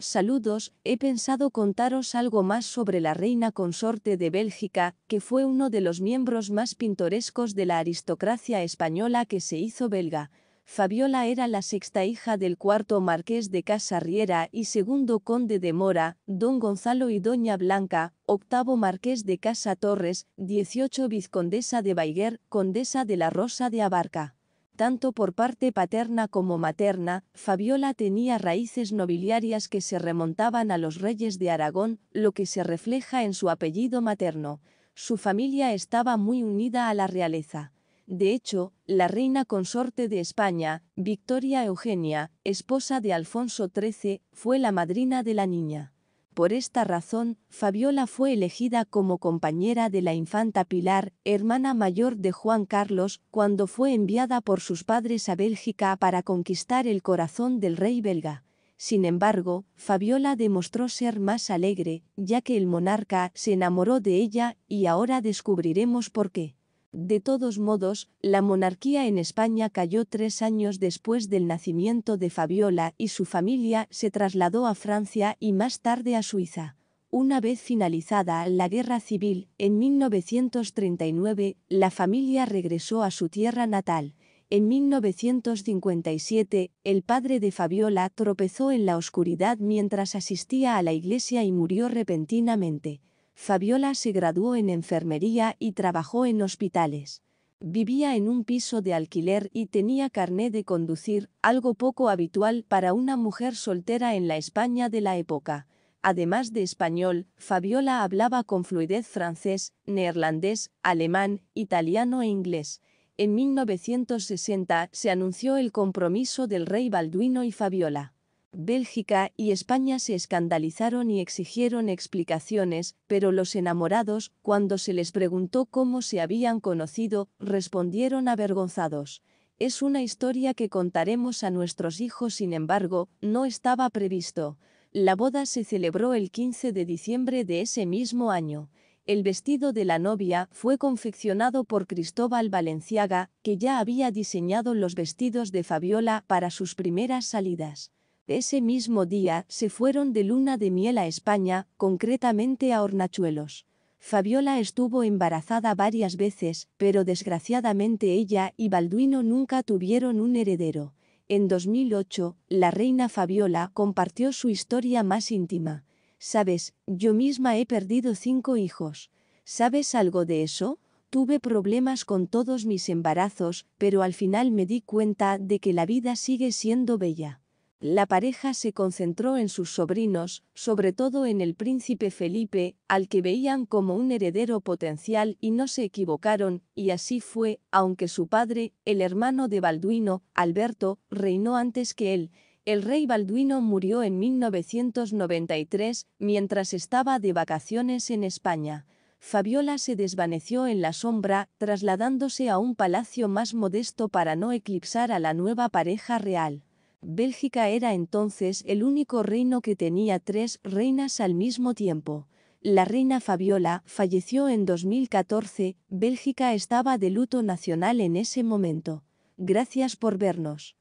Saludos, he pensado contaros algo más sobre la reina consorte de Bélgica, que fue uno de los miembros más pintorescos de la aristocracia española que se hizo belga. Fabiola era la sexta hija del cuarto marqués de Casa Riera y segundo conde de Mora, don Gonzalo y doña Blanca, octavo marqués de Casa Torres, dieciocho vizcondesa de Baiguer, condesa de la Rosa de Abarca tanto por parte paterna como materna, Fabiola tenía raíces nobiliarias que se remontaban a los reyes de Aragón, lo que se refleja en su apellido materno. Su familia estaba muy unida a la realeza. De hecho, la reina consorte de España, Victoria Eugenia, esposa de Alfonso XIII, fue la madrina de la niña. Por esta razón, Fabiola fue elegida como compañera de la infanta Pilar, hermana mayor de Juan Carlos, cuando fue enviada por sus padres a Bélgica para conquistar el corazón del rey belga. Sin embargo, Fabiola demostró ser más alegre, ya que el monarca se enamoró de ella, y ahora descubriremos por qué. De todos modos, la monarquía en España cayó tres años después del nacimiento de Fabiola y su familia se trasladó a Francia y más tarde a Suiza. Una vez finalizada la guerra civil, en 1939, la familia regresó a su tierra natal. En 1957, el padre de Fabiola tropezó en la oscuridad mientras asistía a la iglesia y murió repentinamente. Fabiola se graduó en enfermería y trabajó en hospitales. Vivía en un piso de alquiler y tenía carné de conducir, algo poco habitual para una mujer soltera en la España de la época. Además de español, Fabiola hablaba con fluidez francés, neerlandés, alemán, italiano e inglés. En 1960 se anunció el compromiso del rey Balduino y Fabiola. Bélgica y España se escandalizaron y exigieron explicaciones, pero los enamorados, cuando se les preguntó cómo se habían conocido, respondieron avergonzados. Es una historia que contaremos a nuestros hijos, sin embargo, no estaba previsto. La boda se celebró el 15 de diciembre de ese mismo año. El vestido de la novia fue confeccionado por Cristóbal Valenciaga, que ya había diseñado los vestidos de Fabiola para sus primeras salidas. Ese mismo día, se fueron de luna de miel a España, concretamente a Hornachuelos. Fabiola estuvo embarazada varias veces, pero desgraciadamente ella y Balduino nunca tuvieron un heredero. En 2008, la reina Fabiola compartió su historia más íntima. Sabes, yo misma he perdido cinco hijos. ¿Sabes algo de eso? Tuve problemas con todos mis embarazos, pero al final me di cuenta de que la vida sigue siendo bella. La pareja se concentró en sus sobrinos, sobre todo en el príncipe Felipe, al que veían como un heredero potencial y no se equivocaron, y así fue, aunque su padre, el hermano de Balduino, Alberto, reinó antes que él, el rey Balduino murió en 1993 mientras estaba de vacaciones en España. Fabiola se desvaneció en la sombra, trasladándose a un palacio más modesto para no eclipsar a la nueva pareja real. Bélgica era entonces el único reino que tenía tres reinas al mismo tiempo. La reina Fabiola falleció en 2014, Bélgica estaba de luto nacional en ese momento. Gracias por vernos.